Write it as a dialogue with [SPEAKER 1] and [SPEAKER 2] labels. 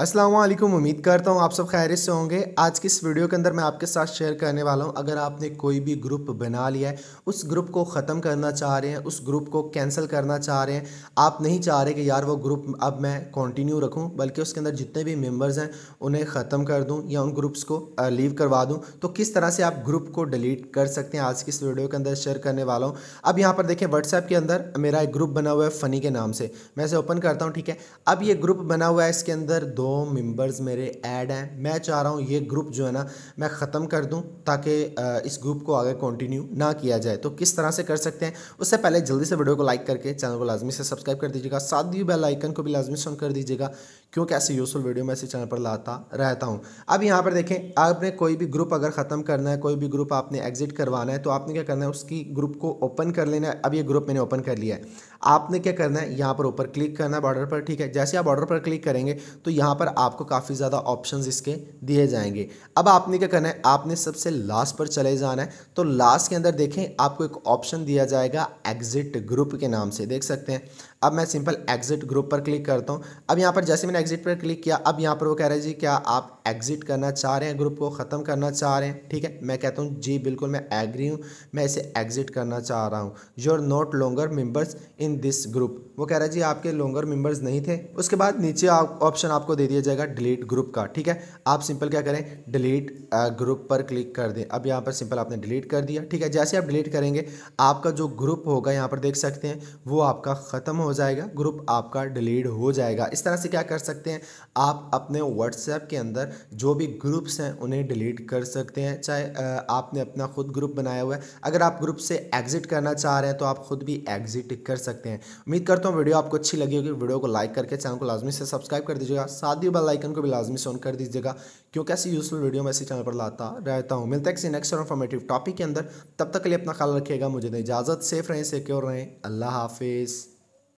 [SPEAKER 1] असलम उम्मीद करता हूँ आप सब खैर से होंगे आज की इस वीडियो के अंदर मैं आपके साथ शेयर करने वाला हूँ अगर आपने कोई भी ग्रुप बना लिया है उस ग्रुप को ख़त्म करना चाह रहे हैं उस ग्रुप को कैंसिल करना चाह रहे हैं आप नहीं चाह रहे कि यार वो ग्रुप अब मैं कंटिन्यू रखूँ बल्कि उसके अंदर जितने भी मेम्बर्स हैं उन्हें ख़त्म कर दूँ या उन ग्रुप्स को लीव करवा दूँ तो किस तरह से आप ग्रुप को डिलीट कर सकते हैं आज की इस वीडियो के अंदर शेयर करने वाला हूँ अब यहाँ पर देखें व्हाट्सएप के अंदर मेरा एक ग्रुप बना हुआ है फ़नी के नाम से मैं इसे ओपन करता हूँ ठीक है अब ये ग्रुप बना हुआ है इसके अंदर दो सौ मेंबर्स मेरे ऐड हैं मैं चाह रहा हूँ ये ग्रुप जो है ना मैं ख़त्म कर दूँ ताकि इस ग्रुप को आगे कंटिन्यू ना किया जाए तो किस तरह से कर सकते हैं उससे पहले जल्दी से वीडियो को लाइक करके चैनल को लाजमी से सब्सक्राइब कर दीजिएगा साथ ही बेल आइकन को भी लाजमी से कर दीजिएगा क्योंकि ऐसे यूज़फुल वीडियो मैं इस चैनल पर लाता रहता हूँ अब यहाँ पर देखें आपने कोई भी ग्रुप अगर ख़त्म करना है कोई भी ग्रुप आपने एग्जिट करवाना है तो आपने क्या करना है उसकी ग्रुप को ओपन कर लेना है अब ये ग्रुप मैंने ओपन कर लिया है आपने क्या करना है यहाँ पर ऊपर क्लिक करना है बॉर्डर पर ठीक है जैसे आप बॉर्डर पर क्लिक करेंगे तो यहाँ पर आपको काफ़ी ज़्यादा ऑप्शंस इसके दिए जाएंगे अब आपने क्या करना है आपने सबसे लास्ट पर चले जाना है तो लास्ट के अंदर देखें आपको एक ऑप्शन दिया जाएगा एग्जिट ग्रुप के नाम से देख सकते हैं अब मैं सिंपल एग्जिट ग्रुप पर क्लिक करता हूँ अब यहाँ पर जैसे मैंने एग्जिट पर क्लिक किया अब यहाँ पर वो कह रहे हैं जी क्या आप एग्जिट करना चाह रहे हैं ग्रुप को ख़त्म करना चाह रहे हैं ठीक है मैं कहता हूँ जी बिल्कुल मैं एग्री हूँ मैं इसे एग्जिट करना चाह रहा हूँ you are not longer members in this group वो कह रहा है जी आपके लॉन्गर मेम्बर्स नहीं थे उसके बाद नीचे ऑप्शन आप, आपको दे दिया जाएगा डिलीट ग्रुप का ठीक है आप सिंपल क्या करें डिलीट ग्रुप uh, पर क्लिक कर दें अब यहाँ पर सिंपल आपने डिलीट कर दिया ठीक है जैसे आप डिलीट करेंगे आपका जो ग्रुप होगा यहाँ पर देख सकते हैं वो आपका ख़त्म हो जाएगा ग्रुप आपका डिलीट हो जाएगा इस तरह से क्या कर सकते हैं आप अपने व्हाट्सएप के अंदर जो भी ग्रुप्स हैं उन्हें डिलीट कर सकते हैं चाहे uh, आपने अपना खुद ग्रुप बनाया हुआ है अगर आप ग्रुप से एग्ज़िट करना चाह रहे हैं तो आप खुद भी एग्ज़िट कर सकते हैं उम्मीद करता हूँ वीडियो आपको अच्छी लगी होगी वीडियो को लाइक करके चैनल को लाजमी से सब्सक्राइब कर दीजिएगा साथ ही बेलाइकन को भी लाजमी से ऑन कर दीजिएगा क्योंकि ऐसी यूजफुल वीडियो मैं इसी चैनल पर लाता रहता हूँ मिलता है किसी नेक्स्ट और इन्फॉर्मेटिव टॉपिक के अंदर तब तक के लिए अपना ख्याल रखिएगा मुझे इजाज़त सेफ रहें सिक्योर रहें अल्लाह हाफिज़